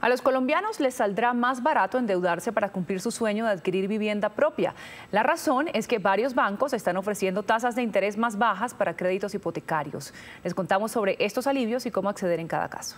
A los colombianos les saldrá más barato endeudarse para cumplir su sueño de adquirir vivienda propia. La razón es que varios bancos están ofreciendo tasas de interés más bajas para créditos hipotecarios. Les contamos sobre estos alivios y cómo acceder en cada caso.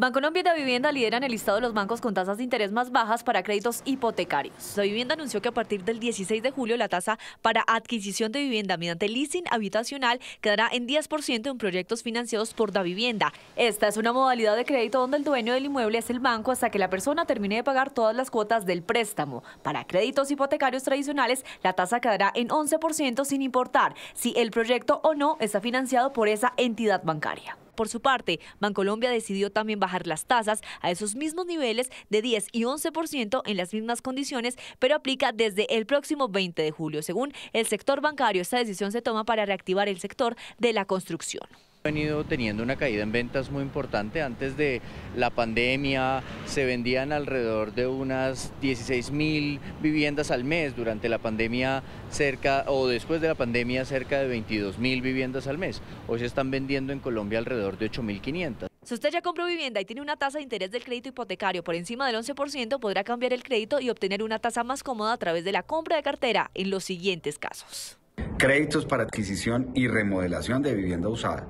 Bancolombia y de Vivienda lideran el listado de los bancos con tasas de interés más bajas para créditos hipotecarios. La Vivienda anunció que a partir del 16 de julio la tasa para adquisición de vivienda mediante leasing habitacional quedará en 10% en proyectos financiados por la Vivienda. Esta es una modalidad de crédito donde el dueño del inmueble es el banco hasta que la persona termine de pagar todas las cuotas del préstamo. Para créditos hipotecarios tradicionales, la tasa quedará en 11% sin importar si el proyecto o no está financiado por esa entidad bancaria. Por su parte, Bancolombia decidió también bajar las tasas a esos mismos niveles de 10 y 11% en las mismas condiciones, pero aplica desde el próximo 20 de julio. Según el sector bancario, esta decisión se toma para reactivar el sector de la construcción. Ha venido teniendo una caída en ventas muy importante. Antes de la pandemia se vendían alrededor de unas 16 mil viviendas al mes. Durante la pandemia cerca, o después de la pandemia, cerca de 22 mil viviendas al mes. Hoy se están vendiendo en Colombia alrededor de 8.500. Si usted ya compró vivienda y tiene una tasa de interés del crédito hipotecario por encima del 11%, podrá cambiar el crédito y obtener una tasa más cómoda a través de la compra de cartera en los siguientes casos créditos para adquisición y remodelación de vivienda usada,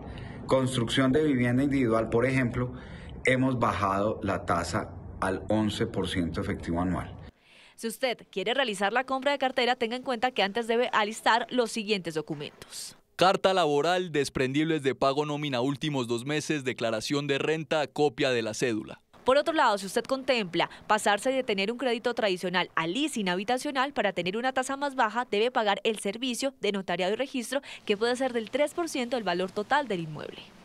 construcción de vivienda individual, por ejemplo, hemos bajado la tasa al 11% efectivo anual. Si usted quiere realizar la compra de cartera, tenga en cuenta que antes debe alistar los siguientes documentos. Carta laboral, desprendibles de pago nómina últimos dos meses, declaración de renta, copia de la cédula. Por otro lado, si usted contempla pasarse de tener un crédito tradicional al leasing habitacional para tener una tasa más baja, debe pagar el servicio de notariado y registro que puede ser del 3% del valor total del inmueble.